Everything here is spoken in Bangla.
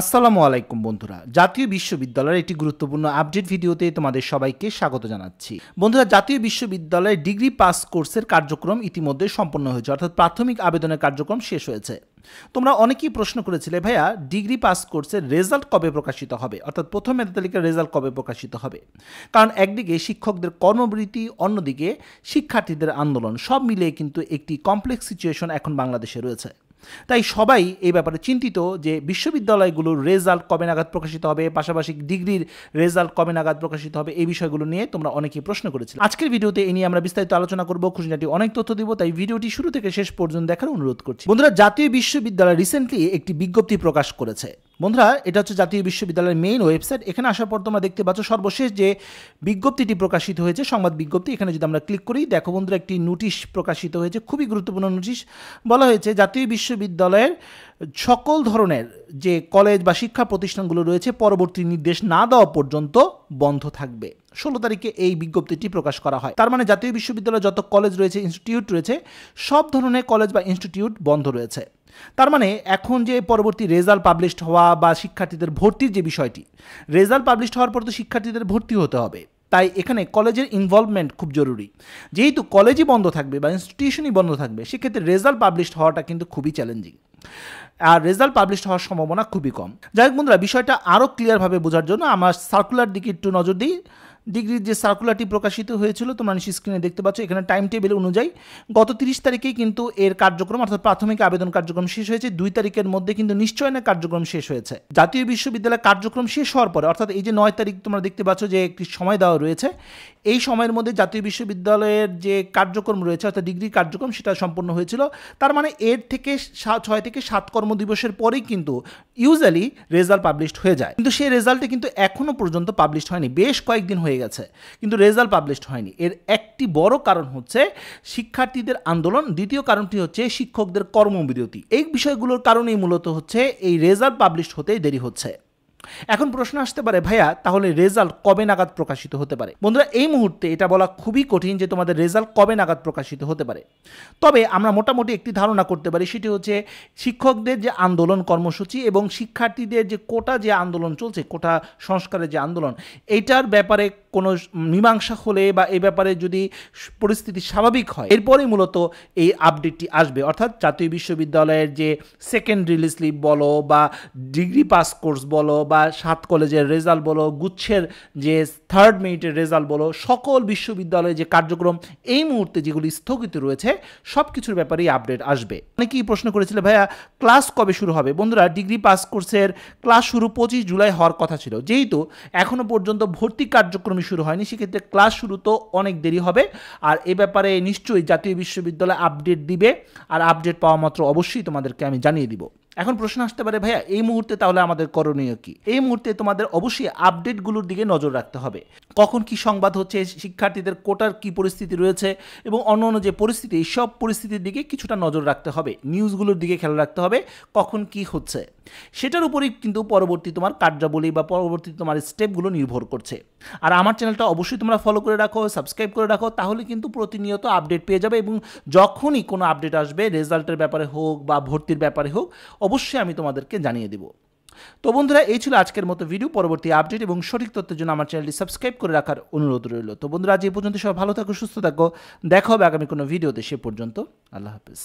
আসসালামু আলাইকুম বন্ধুরা জাতীয় বিশ্ববিদ্যালয়ের একটি গুরুত্বপূর্ণ আপডেট ভিডিওতে তোমাদের সবাইকে স্বাগত জানাচ্ছি বন্ধুরা জাতীয় বিশ্ববিদ্যালয়ের ডিগ্রি পাস কোর্সের কার্যক্রম ইতিমধ্যে সম্পন্ন হয়েছে অর্থাৎ প্রাথমিক আবেদনের কার্যক্রম শেষ হয়েছে তোমরা অনেকেই প্রশ্ন করেছিলে ভাইয়া ডিগ্রি পাস কোর্সের রেজাল্ট কবে প্রকাশিত হবে অর্থাৎ প্রথম মেধা তালিকার রেজাল্ট কবে প্রকাশিত হবে কারণ একদিকে শিক্ষকদের কর্মবৃত্তি অন্যদিকে শিক্ষার্থীদের আন্দোলন সব মিলিয়ে কিন্তু একটি কমপ্লেক্স সিচুয়েশন এখন বাংলাদেশে রয়েছে তাই সবাই এই ব্যাপারে চিন্তিত যে বিশ্ববিদ্যালয়গুলোর রেজাল্ট কবে নাগাদ প্রকাশিত হবে পাশাপাশি ডিগ্রির রেজাল্ট কবে নাগাদ প্রকাশিত হবে এই বিষয়গুলো নিয়ে তোমরা অনেকেই প্রশ্ন করেছিলে আজকের ভিডিওতে এ নিয়ে আমরা বিস্তারিত আলোচনা করব খুঁজনাটি অনেক তথ্য দিব তাই ভিডিওটি শুরু থেকে শেষ পর্যন্ত দেখার অনুরোধ করছি বন্ধুরা জাতীয় বিশ্ববিদ্যালয় রিসেন্টলি একটি বিজ্ঞপ্তি প্রকাশ করেছে বন্ধুরা এটা হচ্ছে জাতীয় বিশ্ববিদ্যালয়ের মেইন ওয়েবসাইট এখানে আসার পর তোমরা দেখতে পাচ্ছ সর্বশেষ যে বিজ্ঞপ্তিটি প্রকাশিত হয়েছে সংবাদ বিজ্ঞপ্তি এখানে যদি আমরা ক্লিক করি দেখো বন্ধুরা একটি নোটিশ প্রকাশিত হয়েছে খুবই গুরুত্বপূর্ণ নোটিশ বলা হয়েছে জাতীয় বিশ্ববিদ্যালয়ের সকল ধরনের যে কলেজ বা শিক্ষা প্রতিষ্ঠানগুলো রয়েছে পরবর্তী নির্দেশ না দেওয়া পর্যন্ত বন্ধ থাকবে ষোলো তারিখে এই বিজ্ঞপ্তিটি প্রকাশ করা হয় তার মানে জাতীয় বিশ্ববিদ্যালয়ে যত কলেজ রয়েছে ইনস্টিটিউট রয়েছে সব ধরনের কলেজ বা ইনস্টিটিউট বন্ধ রয়েছে তার মানে এখন যে পরবর্তী রেজাল্ট পাবলিশড হওয়া বা শিক্ষার্থীদের ভর্তির যে বিষয়টি রেজাল্ট পাবলিশড হওয়ার পর তো শিক্ষার্থীদের ভর্তি হতে হবে তাই এখানে কলেজের ইনভলভমেন্ট খুব জরুরি যেহেতু কলেজই বন্ধ থাকবে বা ইনস্টিটিউশনই বন্ধ থাকবে সেক্ষেত্রে রেজাল্ট পাবলিশড হওয়াটা কিন্তু খুবই চ্যালেঞ্জিং আর রেজাল্ট পাবলিশ হওয়ার সম্ভাবনা খুবই কম যাই হোক বন্ধুরা বিষয়টা আরও ক্লিয়ারভাবে বোঝার জন্য আমার সার্কুলার দিকে একটু নজর দিই ডিগ্রির যে সার্কুলারটি প্রকাশিত হয়েছিল তোমরা নিশ্চয় স্ক্রিনে দেখতে পাচ্ছ এখানে টাইম টেবিল অনুযায়ী গত তিরিশ তারিখেই কিন্তু এর কার্যক্রম অর্থাৎ প্রাথমিক আবেদন কার্যক্রম শেষ হয়েছে দুই তারিখের মধ্যে কিন্তু নিশ্চয়নের কার্যক্রম শেষ হয়েছে জাতীয় বিশ্ববিদ্যালয়ের কার্যক্রম শেষ হওয়ার পরে অর্থাৎ এই যে নয় তারিখ তোমরা দেখতে পাচ্ছ যে একটি সময় দেওয়া রয়েছে এই সময়ের মধ্যে জাতীয় বিশ্ববিদ্যালয়ের যে কার্যক্রম রয়েছে অর্থাৎ ডিগ্রি কার্যক্রম সেটা সম্পন্ন হয়েছিল তার মানে এর থেকে ছয় থেকে সাত কর্মদিবসের পরেই কিন্তু ইউজুয়ালি রেজাল্ট পাবলিশড হয়ে যায় কিন্তু সেই রেজাল্টে কিন্তু এখনও পর্যন্ত পাবলিশ হয়নি বেশ কয়েকদিন হয়ে গেছে কিন্তু রেজাল্ট পাবলিশ হয়নি এর একটি বড় কারণ হচ্ছে শিক্ষার্থীদের আন্দোলন দ্বিতীয় কারণটি হচ্ছে শিক্ষকদের কর্মবিরতি এই বিষয়গুলোর কারণেই মূলত হচ্ছে এই রেজাল্ট পাবলিশ হতে দেরি হচ্ছে এখন প্রশ্ন আসতে পারে ভাইয়া তাহলে রেজাল্ট কবে নাগাদ প্রকাশিত হতে পারে বন্ধুরা এই মুহূর্তে এটা বলা খুবই কঠিন যে তোমাদের রেজাল্ট কবে নাগাদ প্রকাশিত হতে পারে তবে আমরা মোটামুটি একটি ধারণা করতে পারি সেটি হচ্ছে শিক্ষকদের যে আন্দোলন কর্মসূচি এবং শিক্ষার্থীদের যে কোটা যে আন্দোলন চলছে কোটা সংস্কারের যে আন্দোলন এটার ব্যাপারে কোনো মীমাংসা হলে বা এই ব্যাপারে যদি পরিস্থিতি স্বাভাবিক হয় এরপরে মূলত এই আপডেটটি আসবে অর্থাৎ জাতীয় বিশ্ববিদ্যালয়ের যে সেকেন্ড রিলিজ স্লিপ বলো বা ডিগ্রি পাস কোর্স বলো বা সাত কলেজের রেজাল্ট বলো গুচ্ছের যে থার্ড মিনিটের রেজাল্ট বলো সকল বিশ্ববিদ্যালয়ে যে কার্যক্রম এই মুহূর্তে যেগুলি স্থগিত রয়েছে সব কিছুর ব্যাপারেই আপডেট আসবে অনেকেই প্রশ্ন করেছিল ভাইয়া ক্লাস কবে শুরু হবে বন্ধুরা ডিগ্রি পাস কোর্সের ক্লাস শুরু পঁচিশ জুলাই হওয়ার কথা ছিল যেহেতু এখনও পর্যন্ত ভর্তি কার্যক্রম কার্যক্রমই শুরু হয়নি সেক্ষেত্রে ক্লাস শুরু তো অনেক দেরি হবে আর এ ব্যাপারে নিশ্চয়ই জাতীয় বিশ্ববিদ্যালয় আপডেট দিবে আর আপডেট পাওয়া মাত্র অবশ্যই তোমাদেরকে আমি জানিয়ে দিব এখন প্রশ্ন আসতে পারে ভাইয়া এই মুহূর্তে তাহলে আমাদের করণীয় কি এই মুহূর্তে তোমাদের অবশ্যই আপডেটগুলোর দিকে নজর রাখতে হবে কখন কি সংবাদ হচ্ছে শিক্ষার্থীদের কোটার কি পরিস্থিতি রয়েছে এবং অন্য অন্য যে পরিস্থিতি সব পরিস্থিতির দিকে কিছুটা নজর রাখতে হবে নিউজগুলোর দিকে খেয়াল রাখতে হবে কখন কি হচ্ছে সেটার উপরেই কিন্তু পরবর্তী তোমার কার্যাবলী বা পরবর্তী তোমার স্টেপগুলো নির্ভর করছে আর আমার চ্যানেলটা অবশ্যই তোমরা ফলো করে রাখো সাবস্ক্রাইব করে রাখো তাহলে কিন্তু প্রতিনিয়ত আপডেট পেয়ে যাবে এবং যখনই কোনো আপডেট আসবে রেজাল্টের ব্যাপারে হোক বা ভর্তির ব্যাপারে হোক অবশ্যই আমি তোমাদেরকে জানিয়ে দেবো তো বন্ধুরা এই ছিল আজকের মতো ভিডিও পরবর্তী আপডেট এবং সঠিক তথ্যের জন্য আমার চ্যানেলটি সাবস্ক্রাইব করে রাখার অনুরোধ রইল তো বন্ধুরা আজ এই পর্যন্ত সবাই ভালো থাকো সুস্থ থাকো দেখা হবে আগামী কোনো ভিডিওতে সে পর্যন্ত আল্লাহ হাফিজ